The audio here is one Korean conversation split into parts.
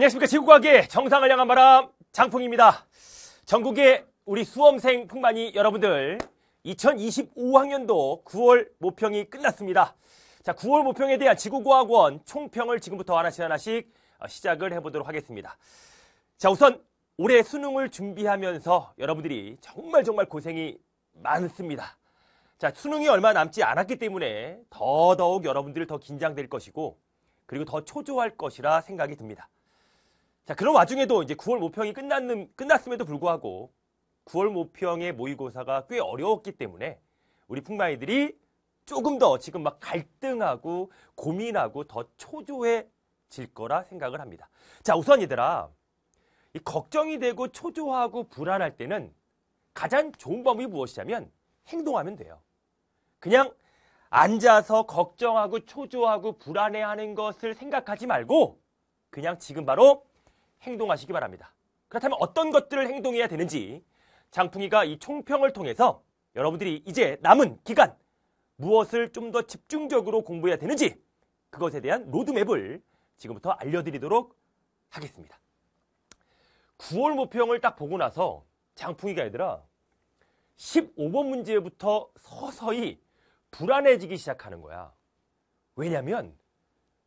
안녕하십니까 지구과학의 정상을 향한 바람 장풍입니다. 전국의 우리 수험생 풍만이 여러분들 2025학년도 9월 모평이 끝났습니다. 자 9월 모평에 대한 지구과학원 총평을 지금부터 하나씩 하나씩 어, 시작을 해보도록 하겠습니다. 자 우선 올해 수능을 준비하면서 여러분들이 정말 정말 고생이 많습니다. 자 수능이 얼마 남지 않았기 때문에 더더욱 여러분들이 더 긴장될 것이고 그리고 더 초조할 것이라 생각이 듭니다. 자, 그런 와중에도 이제 9월 모평이 끝났는, 끝났음에도 불구하고 9월 모평의 모의고사가 꽤 어려웠기 때문에 우리 풍마이들이 조금 더 지금 막 갈등하고 고민하고 더 초조해질 거라 생각을 합니다. 자, 우선 이들아이 걱정이 되고 초조하고 불안할 때는 가장 좋은 방법이 무엇이냐면 행동하면 돼요. 그냥 앉아서 걱정하고 초조하고 불안해하는 것을 생각하지 말고 그냥 지금 바로 행동하시기 바랍니다. 그렇다면 어떤 것들을 행동해야 되는지 장풍이가 이 총평을 통해서 여러분들이 이제 남은 기간 무엇을 좀 더 집중적으로 공부해야 되는지 그것에 대한 로드맵을 지금부터 알려드리도록 하겠습니다. 9월 모평을 딱 보고 나서 장풍이가 얘들아 15번 문제부터 서서히 불안해지기 시작하는 거야. 왜냐면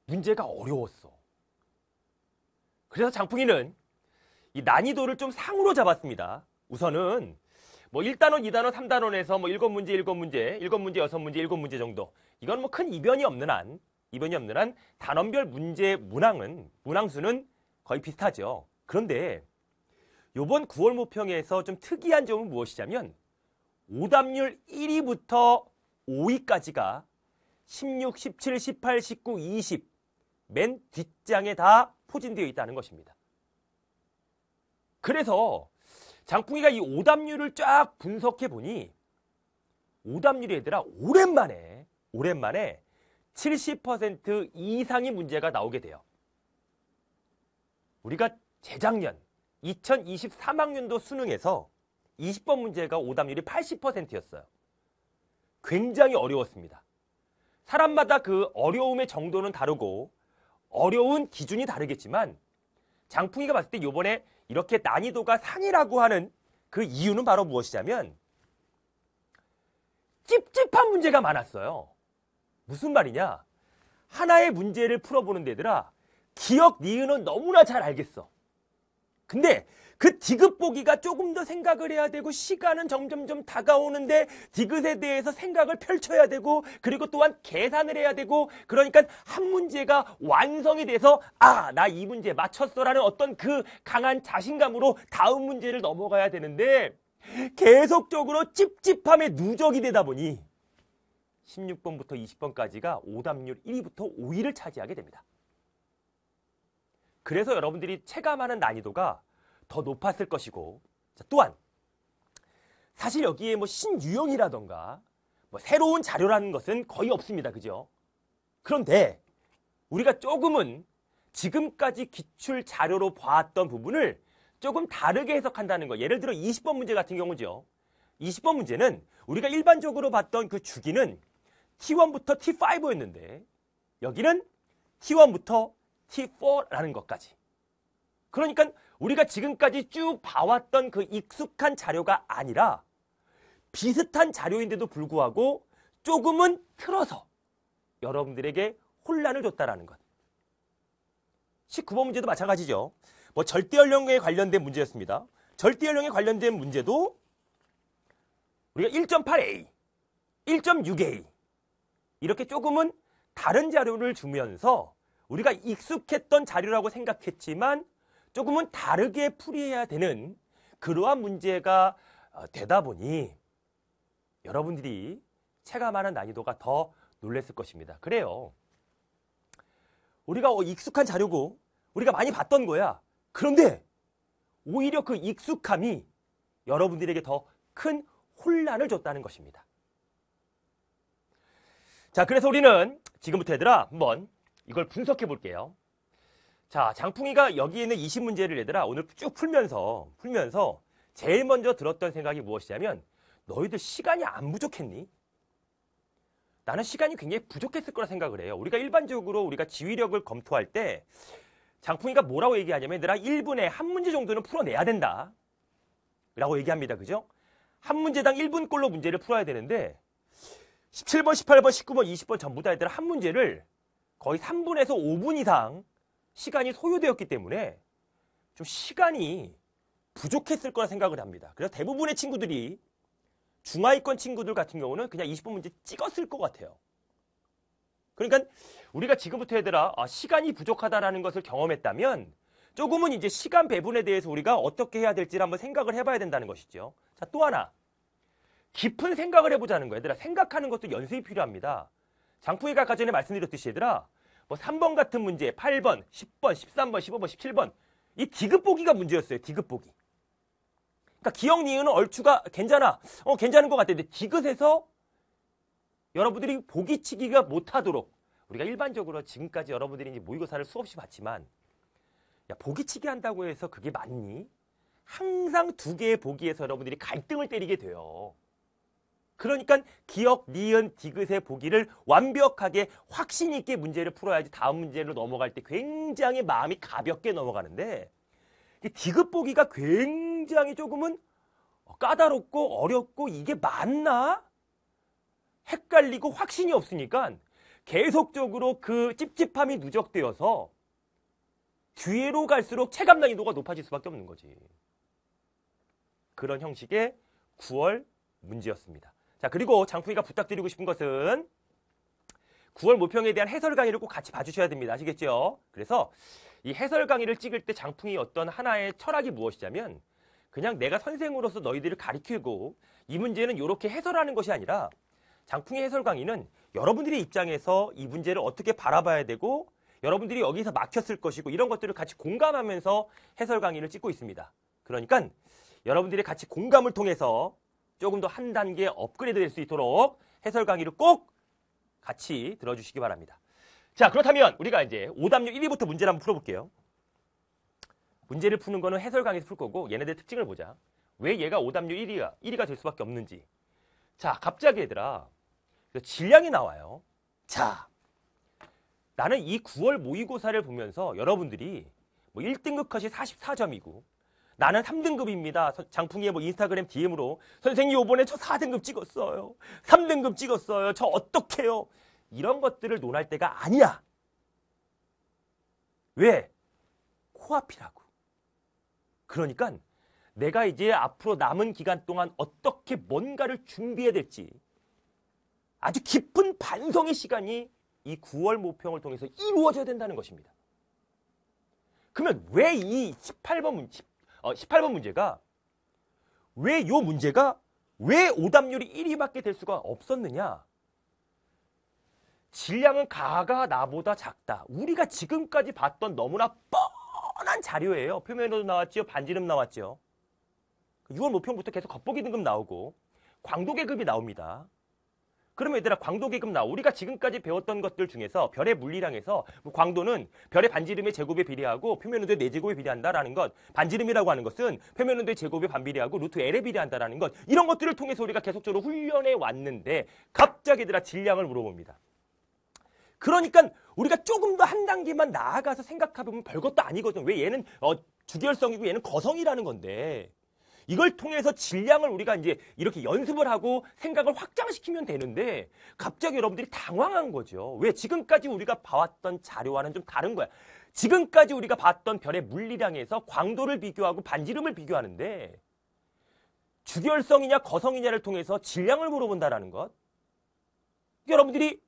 문제가 어려웠어. 그래서 장풍이는 이 난이도를 좀 상으로 잡았습니다. 우선은 뭐 1단원, 2단원, 3단원에서 뭐 7문제, 7문제, 7문제, 6문제, 7문제 정도. 이건 뭐 큰 이변이 없는 한, 이변이 없는 한 단원별 문제 문항은, 문항수는 거의 비슷하죠. 그런데 요번 9월 모평에서 좀 특이한 점은 무엇이냐면 오답률 1위부터 5위까지가 16, 17, 18, 19, 20 맨 뒷장에 다 포진되어 있다는 것입니다. 그래서 장풍이가 이 오답률을 쫙 분석해 보니 오답률이 얘들아 오랜만에 오랜만에 70%이상이 문제가 나오게 돼요. 우리가 재작년 2023학년도 수능에서 20번 문제가 오답률이 80%였어요. 굉장히 어려웠습니다. 사람마다 그 어려움의 정도는 다르고 어려운 기준이 다르겠지만 장풍이가 봤을 때 요번에 이렇게 난이도가 상이라고 하는 그 이유는 바로 무엇이냐면 찝찝한 문제가 많았어요. 무슨 말이냐? 하나의 문제를 풀어보는 데들아 기억 니은은 너무나 잘 알겠어. 근데 그 디귿 보기가 조금 더 생각을 해야 되고 시간은 점점점 다가오는데 디귿에 대해서 생각을 펼쳐야 되고 그리고 또한 계산을 해야 되고 그러니까 한 문제가 완성이 돼서 아 나 이 문제 맞췄어라는 어떤 그 강한 자신감으로 다음 문제를 넘어가야 되는데 계속적으로 찝찝함에 누적이 되다 보니 16번부터 20번까지가 오답률 1위부터 5위를 차지하게 됩니다. 그래서 여러분들이 체감하는 난이도가 더 높았을 것이고 자, 또한 사실 여기에 뭐 신유형이라던가 뭐 새로운 자료라는 것은 거의 없습니다. 그죠? 그런데 우리가 조금은 지금까지 기출 자료로 봤던 부분을 조금 다르게 해석한다는 거. 예를 들어 20번 문제 같은 경우죠. 20번 문제는 우리가 일반적으로 봤던 그 주기는 T1부터 T5였는데 여기는 T1부터 T4라는 것까지. 그러니까 우리가 지금까지 쭉 봐왔던 그 익숙한 자료가 아니라 비슷한 자료인데도 불구하고 조금은 틀어서 여러분들에게 혼란을 줬다라는 것. 19번 문제도 마찬가지죠. 뭐 절대 연령에 관련된 문제였습니다. 절대 연령에 관련된 문제도 우리가 1.8A, 1.6A 이렇게 조금은 다른 자료를 주면서 우리가 익숙했던 자료라고 생각했지만 조금은 다르게 풀이해야 되는 그러한 문제가 어, 되다 보니 여러분들이 체감하는 난이도가 더 놀랬을 것입니다. 그래요. 우리가 어, 익숙한 자료고 우리가 많이 봤던 거야. 그런데 오히려 그 익숙함이 여러분들에게 더 큰 혼란을 줬다는 것입니다. 자, 그래서 우리는 지금부터 얘들아 한번 이걸 분석해 볼게요. 자, 장풍이가 여기 있는 20문제를 얘들아 오늘 쭉 풀면서 풀면서 제일 먼저 들었던 생각이 무엇이냐면 너희들 시간이 안 부족했니? 나는 시간이 굉장히 부족했을 거라 생각을 해요. 우리가 일반적으로 우리가 지휘력을 검토할 때 장풍이가 뭐라고 얘기하냐면 얘들아 1분에 한 문제 정도는 풀어내야 된다. 라고 얘기합니다. 그죠? 한 문제당 1분꼴로 문제를 풀어야 되는데 17번, 18번, 19번, 20번 전부 다 얘들아 한 문제를 거의 3분에서 5분 이상 시간이 소요되었기 때문에 좀 시간이 부족했을 거라 생각을 합니다. 그래서 대부분의 친구들이 중하위권 친구들 같은 경우는 그냥 20분 문제 찍었을 것 같아요. 그러니까 우리가 지금부터 얘들아 아, 시간이 부족하다라는 것을 경험했다면 조금은 이제 시간 배분에 대해서 우리가 어떻게 해야 될지를 한번 생각을 해봐야 된다는 것이죠. 자, 또 하나. 깊은 생각을 해보자는 거예요. 얘들아, 생각하는 것도 연습이 필요합니다. 장풍이가 아까 전에 말씀드렸듯이 얘들아 뭐 3번 같은 문제 8번, 10번, 13번, 15번, 17번 이 디귿 보기가 문제였어요. 디귿 보기. 그러니까 기억 니은은 얼추가 괜찮아. 어 괜찮은 것 같아. 근데 디귿에서 여러분들이 보기치기가 못하도록 우리가 일반적으로 지금까지 여러분들이 이제 모의고사를 수없이 봤지만 야 보기치기 한다고 해서 그게 맞니? 항상 두 개의 보기에서 여러분들이 갈등을 때리게 돼요. 그러니까 기억, 니은, 디귿의 보기를 완벽하게 확신 있게 문제를 풀어야지 다음 문제로 넘어갈 때 굉장히 마음이 가볍게 넘어가는데 디귿 보기가 굉장히 조금은 까다롭고 어렵고 이게 맞나? 헷갈리고 확신이 없으니까 계속적으로 그 찝찝함이 누적되어서 뒤로 갈수록 체감 난이도가 높아질 수밖에 없는 거지. 그런 형식의 9월 문제였습니다. 자, 그리고 장풍이가 부탁드리고 싶은 것은 9월 모평에 대한 해설 강의를 꼭 같이 봐주셔야 됩니다. 아시겠죠? 그래서 이 해설 강의를 찍을 때 장풍이 어떤 하나의 철학이 무엇이냐면 그냥 내가 선생으로서 너희들을 가리키고 이 문제는 이렇게 해설하는 것이 아니라 장풍의 해설 강의는 여러분들의 입장에서 이 문제를 어떻게 바라봐야 되고 여러분들이 여기서 막혔을 것이고 이런 것들을 같이 공감하면서 해설 강의를 찍고 있습니다. 그러니까 여러분들이 같이 공감을 통해서 조금 더 한 단계 업그레이드 될 수 있도록 해설 강의를 꼭 같이 들어주시기 바랍니다. 자, 그렇다면 우리가 이제 오답률 1위부터 문제를 한번 풀어볼게요. 문제를 푸는 거는 해설 강의에서 풀 거고 얘네들 특징을 보자. 왜 얘가 오답률 1위가 1위가 될 수밖에 없는지. 자, 갑자기 얘들아. 그 질량이 나와요. 자, 나는 이 9월 모의고사를 보면서 여러분들이 뭐 1등급 컷이 44점이고 나는 3등급입니다. 장풍이의 뭐 인스타그램 DM으로 선생님 요번에저 4등급 찍었어요. 3등급 찍었어요. 저 어떡해요? 이런 것들을 논할 때가 아니야. 왜? 코앞이라고. 그러니까 내가 이제 앞으로 남은 기간 동안 어떻게 뭔가를 준비해야 될지 아주 깊은 반성의 시간이 이 9월 모평을 통해서 이루어져야 된다는 것입니다. 그러면 왜 이 18번 문제, 어, 18번 문제가 왜 요 문제가 왜 오답률이 1위밖에 될 수가 없었느냐? 질량은 가가 나보다 작다. 우리가 지금까지 봤던 너무나 뻔한 자료예요. 표면으로도 나왔죠 반지름 나왔죠요 6월 모평부터 계속 겉보기 등급 나오고 광도 계급이 나옵니다. 그럼 얘들아 광도 계급나 우리가 지금까지 배웠던 것들 중에서 별의 물리량에서 뭐 광도는 별의 반지름의 제곱에 비례하고 표면 온도의 내제곱에 네 비례한다라는 것 반지름이라고 하는 것은 표면 온도의 제곱에 반비례하고 루트 L에 비례한다라는 것 이런 것들을 통해서 우리가 계속적으로 훈련해 왔는데 갑자기 얘들아 질량을 물어봅니다. 그러니까 우리가 조금 더 한 단계만 나아가서 생각해보면 별것도 아니거든. 왜 얘는 어, 주결성이고 얘는 거성이라는 건데 이걸 통해서 질량을 우리가 이제 이렇게 연습을 하고 생각을 확장시키면 되는데 갑자기 여러분들이 당황한 거죠. 왜 지금까지 우리가 봐왔던 자료와는 좀 다른 거야. 지금까지 우리가 봤던 별의 물리량에서 광도를 비교하고 반지름을 비교하는데 주결성이냐 거성이냐를 통해서 질량을 물어본다라는 것. 여러분들이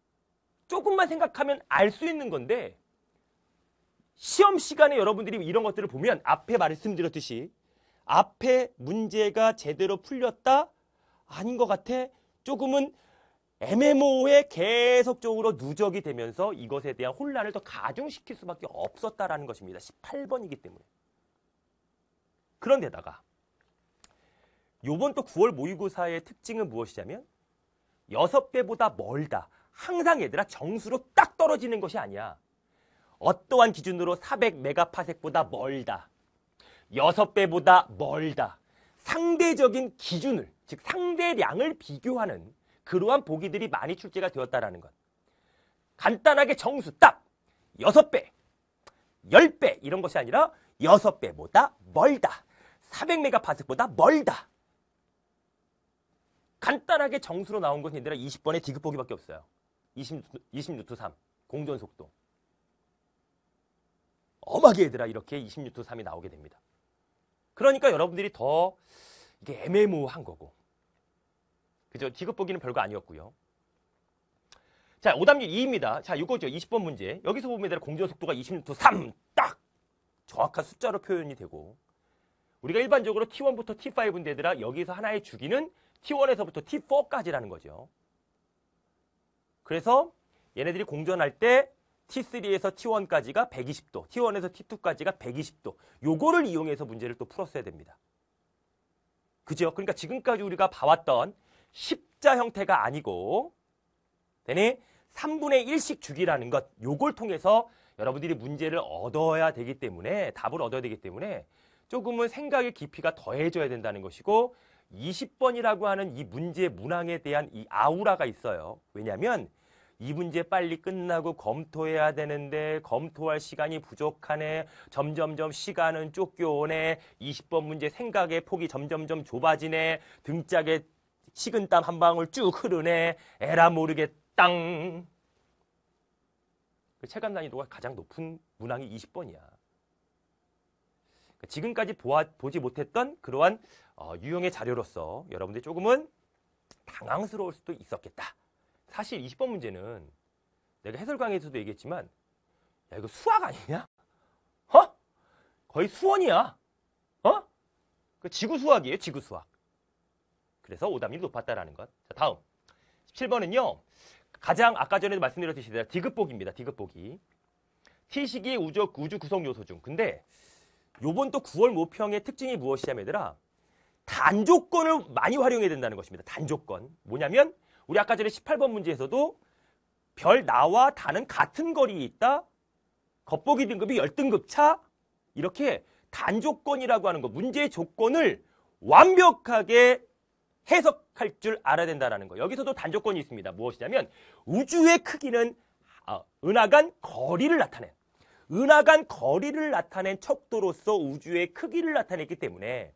조금만 생각하면 알 수 있는 건데 시험 시간에 여러분들이 이런 것들을 보면 앞에 말씀드렸듯이 앞에 문제가 제대로 풀렸다? 아닌 것 같아? 조금은 MMO에 계속적으로 누적이 되면서 이것에 대한 혼란을 더 가중시킬 수밖에 없었다라는 것입니다. 18번이기 때문에. 그런데다가 요번 또 9월 모의고사의 특징은 무엇이냐면 6배보다 멀다. 항상 얘들아 정수로 딱 떨어지는 것이 아니야. 어떠한 기준으로 400메가파색보다 멀다. 여섯 배보다 멀다. 상대적인 기준을, 즉 상대량을 비교하는 그러한 보기들이 많이 출제가 되었다라는 것. 간단하게 정수 딱 여섯 배, 열 배 이런 것이 아니라 여섯 배보다 멀다. 400메가파스보다 멀다. 간단하게 정수로 나온 것이 아니라 20번의 디귿보기밖에 없어요. 20, 2 0뉴 3, 공전속도. 엄하게 얘들아 이렇게 2 6두트 3이 나오게 됩니다. 그러니까 여러분들이 더 이게 애매모호한 거고. 그죠? 지급 보기는 별거 아니었고요. 자, 오답률 2입니다. 자, 이거죠. 20번 문제. 여기서 보면 대로 공전 속도가 26도 3. 딱! 정확한 숫자로 표현이 되고. 우리가 일반적으로 T1부터 T5인데 얘들아 여기서 하나의 주기는 T1에서부터 T4까지라는 거죠. 그래서 얘네들이 공전할 때 T3에서 T1까지가 120도, T1에서 T2까지가 120도. 요거를 이용해서 문제를 또 풀었어야 됩니다. 그죠? 그러니까 지금까지 우리가 봐왔던 십자 형태가 아니고 되니 3분의 1씩 주기라는 것 요걸 통해서 여러분들이 문제를 얻어야 되기 때문에 답을 얻어야 되기 때문에 조금은 생각의 깊이가 더해져야 된다는 것이고 20번이라고 하는 이 문제 문항에 대한 이 아우라가 있어요. 왜냐하면 이 문제 빨리 끝나고 검토해야 되는데 검토할 시간이 부족하네. 점점점 시간은 쫓겨오네. 20번 문제 생각의 폭이 점점점 좁아지네. 등짝에 식은땀 한 방울 쭉 흐르네. 에라 모르겠 땅. 그 체감 난이도가 가장 높은 문항이 20번이야. 그러니까 지금까지 보아, 보지 못했던 그러한 어, 유형의 자료로서 여러분들이 조금은 당황스러울 수도 있었겠다. 사실 20번 문제는 내가 해설 강의에서도 얘기했지만 야 이거 수학 아니냐? 어? 거의 수원이야. 어? 그 지구 수학이에요, 지구 수학. 그래서 오답률이 높았다라는 것. 자, 다음. 17번은요. 가장 아까 전에도 말씀드렸듯이 디귿보기입니다. 디귿보기. T식이 우주, 우주 구성 요소 중. 근데 요번 또 9월 모평의 특징이 무엇이냐면 얘들아. 단조건을 많이 활용해야 된다는 것입니다. 단조건. 뭐냐면 우리 아까 전에 18번 문제에서도 별 나와 다는 같은 거리에 있다. 겉보기 등급이 10등급 차. 이렇게 단조건이라고 하는 거, 문제의 조건을 완벽하게 해석할 줄 알아야 된다라는 거. 여기서도 단조건이 있습니다. 무엇이냐면 우주의 크기는 아, 은하간 거리를 나타낸 은하간 거리를 나타낸 척도로서 우주의 크기를 나타냈기 때문에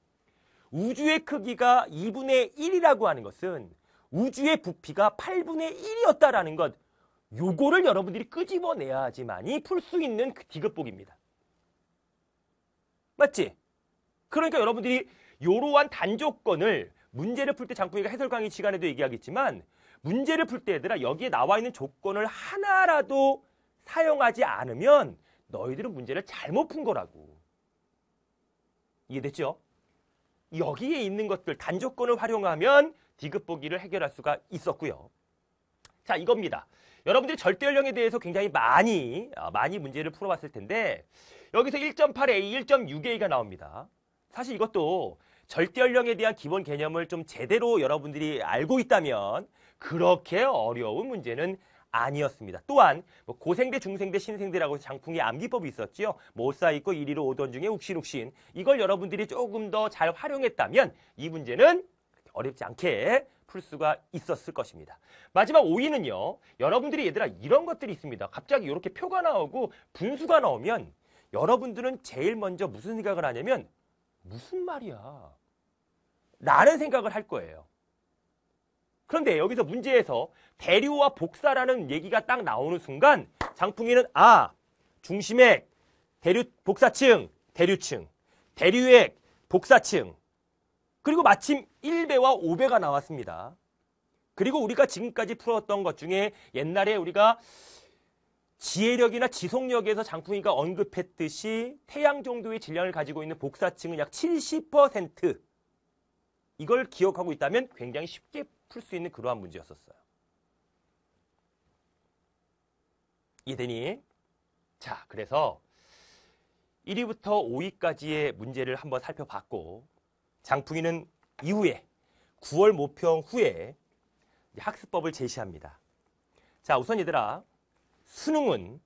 우주의 크기가 2분의 1이라고 하는 것은 우주의 부피가 8분의 1이었다라는 것 요거를 여러분들이 끄집어내야지만이 풀 수 있는 그 디귿복입니다. 맞지? 그러니까 여러분들이 요러한 단조건을 문제를 풀 때 장풍이가 해설 강의 시간에도 얘기하겠지만 문제를 풀 때 얘들아 여기에 나와 있는 조건을 하나라도 사용하지 않으면 너희들은 문제를 잘못 푼 거라고. 이해됐죠? 여기에 있는 것들 단조건을 활용하면 디귿 보기를 해결할 수가 있었고요. 자, 이겁니다. 여러분들이 절대연령에 대해서 굉장히 많이 어, 많이 문제를 풀어봤을 텐데 여기서 1.8a, 1.6a가 나옵니다. 사실 이것도 절대연령에 대한 기본 개념을 좀 제대로 여러분들이 알고 있다면 그렇게 어려운 문제는 아니었습니다. 또한 뭐 고생대, 중생대, 신생대라고 해서 장풍의 암기법이 있었지요. 모사 있고 이리로 오던 중에 욱신욱신 이걸 여러분들이 조금 더 잘 활용했다면 이 문제는 어렵지 않게 풀 수가 있었을 것입니다. 마지막 5위는요. 여러분들이 얘들아 이런 것들이 있습니다. 갑자기 이렇게 표가 나오고 분수가 나오면 여러분들은 제일 먼저 무슨 생각을 하냐면 무슨 말이야? 라는 생각을 할 거예요. 그런데 여기서 문제에서 대류와 복사라는 얘기가 딱 나오는 순간 장풍이는 아 중심액 대류 복사층 대류층 대류액 복사층 그리고 마침 1배와 5배가 나왔습니다. 그리고 우리가 지금까지 풀었던 것 중에 옛날에 우리가 지혜력이나 지속력에서 장풍이가 언급했듯이 태양 정도의 질량을 가지고 있는 복사층은 약 70% 이걸 기억하고 있다면 굉장히 쉽게 풀 수 있는 그러한 문제였었어요. 이해되니? 자, 그래서 1위부터 5위까지의 문제를 한번 살펴봤고 장풍이는 이후에 9월 모평 후에 학습법을 제시합니다. 자, 우선 얘들아 수능은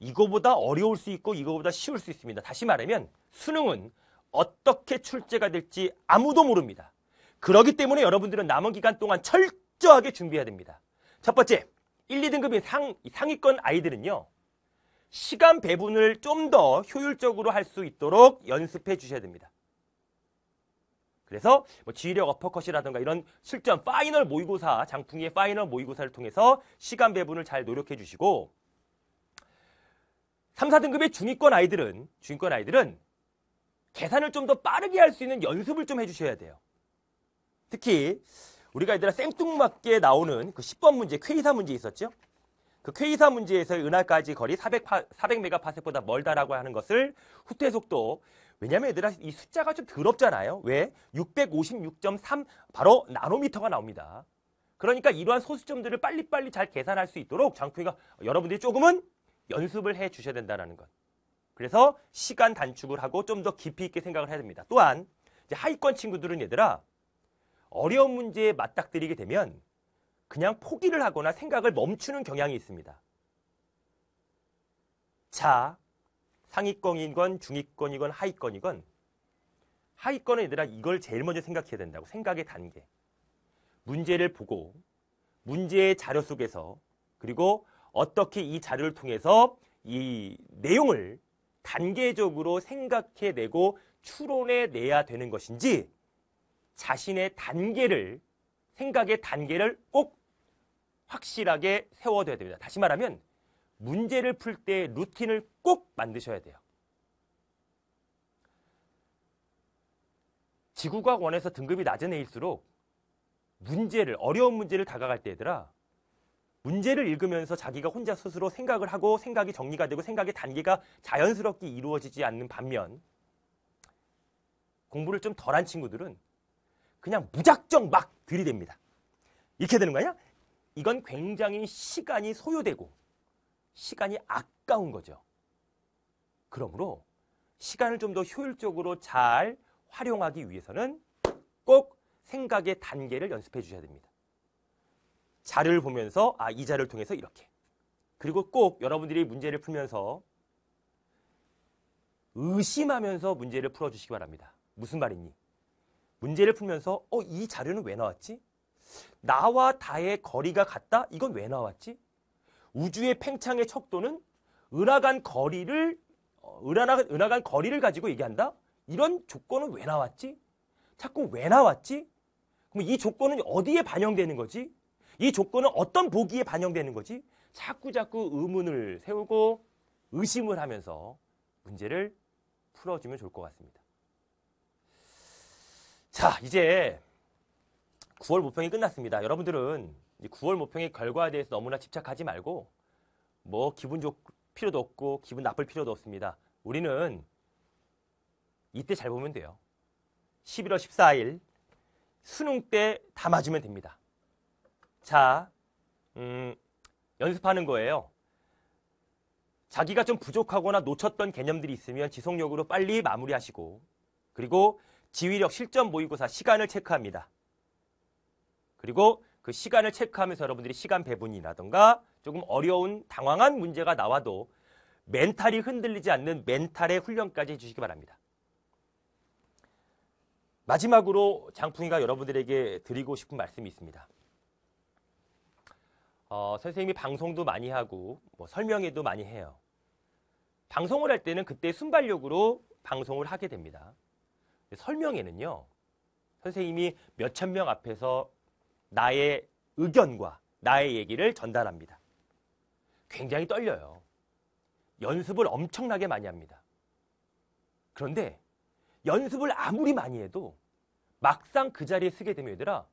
이거보다 어려울 수 있고 이거보다 쉬울 수 있습니다. 다시 말하면 수능은 어떻게 출제가 될지 아무도 모릅니다. 그러기 때문에 여러분들은 남은 기간 동안 철저하게 준비해야 됩니다. 첫 번째, 1, 2등급인 상, 상위권 아이들은요. 시간 배분을 좀 더 효율적으로 할 수 있도록 연습해 주셔야 됩니다. 그래서 뭐 지휘력 어퍼컷이라든가 이런 실전 파이널 모의고사, 장풍이의 파이널 모의고사를 통해서 시간 배분을 잘 노력해 주시고 3, 4등급의 중위권 아이들은 중위권 아이들은 계산을 좀 더 빠르게 할 수 있는 연습을 좀 해주셔야 돼요. 특히 우리가 얘들아 쌩뚱맞게 나오는 그 10번 문제, 쾌이사 문제 있었죠? 그 쾌이사 문제에서 은하까지 거리 400, 4 0 0메가파셋보다 멀다라고 하는 것을 후퇴 속도 왜냐하면 얘들아 이 숫자가 좀 더럽잖아요. 왜? 656.3 바로 나노미터가 나옵니다. 그러니까 이러한 소수점들을 빨리빨리 잘 계산할 수 있도록 장쿠이가 여러분들이 조금은 연습을 해 주셔야 된다는 것. 그래서 시간 단축을 하고 좀 더 깊이 있게 생각을 해야 됩니다. 또한 하위권 친구들은 얘들아 어려운 문제에 맞닥뜨리게 되면 그냥 포기를 하거나 생각을 멈추는 경향이 있습니다. 자, 상위권이건 중위권이건 하위권이건 하위권은 얘들아 이걸 제일 먼저 생각해야 된다고 생각의 단계. 문제를 보고 문제의 자료 속에서 그리고 어떻게 이 자료를 통해서 이 내용을 단계적으로 생각해내고 추론해내야 되는 것인지 자신의 단계를 생각의 단계를 꼭 확실하게 세워둬야 됩니다. 다시 말하면 문제를 풀 때 루틴을 꼭 만드셔야 돼요. 지구과학 원에서 등급이 낮은 애일수록 문제를 어려운 문제를 다가갈 때 얘들아 문제를 읽으면서 자기가 혼자 스스로 생각을 하고 생각이 정리가 되고 생각의 단계가 자연스럽게 이루어지지 않는 반면 공부를 좀 덜한 친구들은 그냥 무작정 막 들이댑니다. 이렇게 되는 거야? 아니 이건 굉장히 시간이 소요되고 시간이 아까운 거죠. 그러므로 시간을 좀 더 효율적으로 잘 활용하기 위해서는 꼭 생각의 단계를 연습해 주셔야 됩니다. 자료를 보면서 아, 이 자료를 통해서 이렇게. 그리고 꼭 여러분들이 문제를 풀면서 의심하면서 문제를 풀어 주시기 바랍니다. 무슨 말이니? 문제를 풀면서 어, 이 자료는 왜 나왔지? 나와 다의 거리가 같다? 이건 왜 나왔지? 우주의 팽창의 척도는 은하간 거리를 어, 은하간, 은하간 거리를 가지고 얘기한다. 이런 조건은 왜 나왔지? 자꾸 왜 나왔지? 그럼 이 조건은 어디에 반영되는 거지? 이 조건은 어떤 보기에 반영되는 거지? 자꾸 자꾸 의문을 세우고 의심을 하면서 문제를 풀어주면 좋을 것 같습니다. 자, 이제 9월 모평이 끝났습니다. 여러분들은 9월 모평의 결과에 대해서 너무나 집착하지 말고 뭐 기분 좋 필요도 없고 기분 나쁠 필요도 없습니다. 우리는 이때 잘 보면 돼요. 11월 14일 수능 때 다 맞으면 됩니다. 자, 음, 연습하는 거예요. 자기가 좀 부족하거나 놓쳤던 개념들이 있으면 지속력으로 빨리 마무리하시고 그리고 지휘력 실전 모의고사 시간을 체크합니다. 그리고 그 시간을 체크하면서 여러분들이 시간 배분이라든가 조금 어려운 당황한 문제가 나와도 멘탈이 흔들리지 않는 멘탈의 훈련까지 해주시기 바랍니다. 마지막으로 장풍이가 여러분들에게 드리고 싶은 말씀이 있습니다. 어, 선생님이 방송도 많이 하고 뭐 설명회도 많이 해요. 방송을 할 때는 그때 순발력으로 방송을 하게 됩니다. 설명회는요. 선생님이 몇천 명 앞에서 나의 의견과 나의 얘기를 전달합니다. 굉장히 떨려요. 연습을 엄청나게 많이 합니다. 그런데 연습을 아무리 많이 해도 막상 그 자리에 서게 되면 얘들아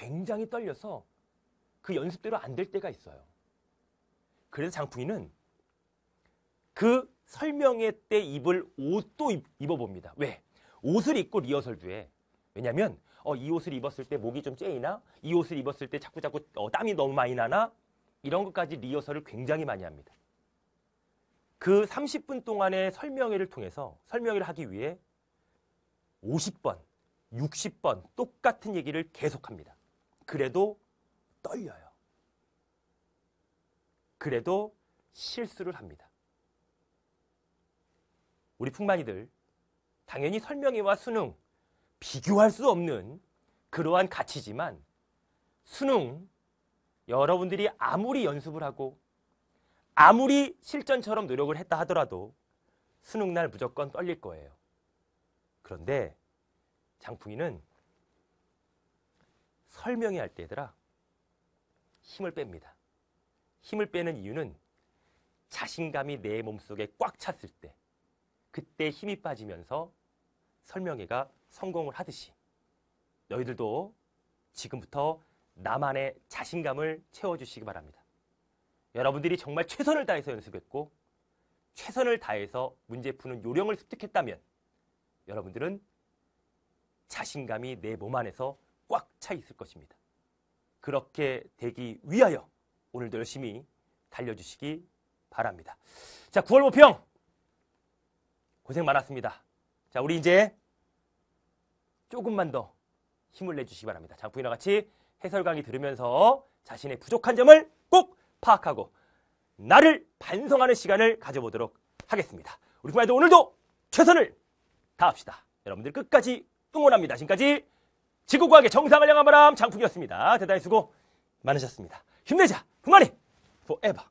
굉장히 떨려서 그 연습대로 안 될 때가 있어요. 그래서 장풍이는 그 설명회 때 입을 옷도 입, 어봅니다 왜? 옷을 입고 리허설도 해. 왜냐하면 어, 이 옷을 입었을 때 목이 좀 째이나 이 옷을 입었을 때 자꾸 자꾸 어, 땀이 너무 많이 나나 이런 것까지 리허설을 굉장히 많이 합니다. 그 30분 동안의 설명회를 통해서 설명회를 하기 위해 50번, 60번 똑같은 얘기를 계속합니다. 그래도 떨려요. 그래도 실수를 합니다. 우리 풍만이들 당연히 설명회와 수능 비교할 수 없는 그러한 가치지만 수능 여러분들이 아무리 연습을 하고 아무리 실전처럼 노력을 했다 하더라도 수능날 무조건 떨릴 거예요. 그런데 장풍이는 설명이 할 때더라 힘을 뺍니다. 힘을 빼는 이유는 자신감이 내 몸속에 꽉 찼을 때 그때 힘이 빠지면서 설명회가 성공을 하듯이 너희들도 지금부터 나만의 자신감을 채워주시기 바랍니다. 여러분들이 정말 최선을 다해서 연습했고 최선을 다해서 문제 푸는 요령을 습득했다면 여러분들은 자신감이 내 몸 안에서 꽉 차 있을 것입니다. 그렇게 되기 위하여 오늘도 열심히 달려주시기 바랍니다. 자, 9월 모평 고생 많았습니다. 자, 우리 이제 조금만 더 힘을 내주시기 바랍니다. 자, 부인과 같이 해설 강의 들으면서 자신의 부족한 점을 꼭 파악하고 나를 반성하는 시간을 가져보도록 하겠습니다. 우리 부모님도 오늘도 최선을 다합시다. 여러분들 끝까지 응원합니다. 지금까지 지구과학의 정상을 향한 바람 장풍이었습니다. 대단히 수고 많으셨습니다. 힘내자, 부모님! Forever!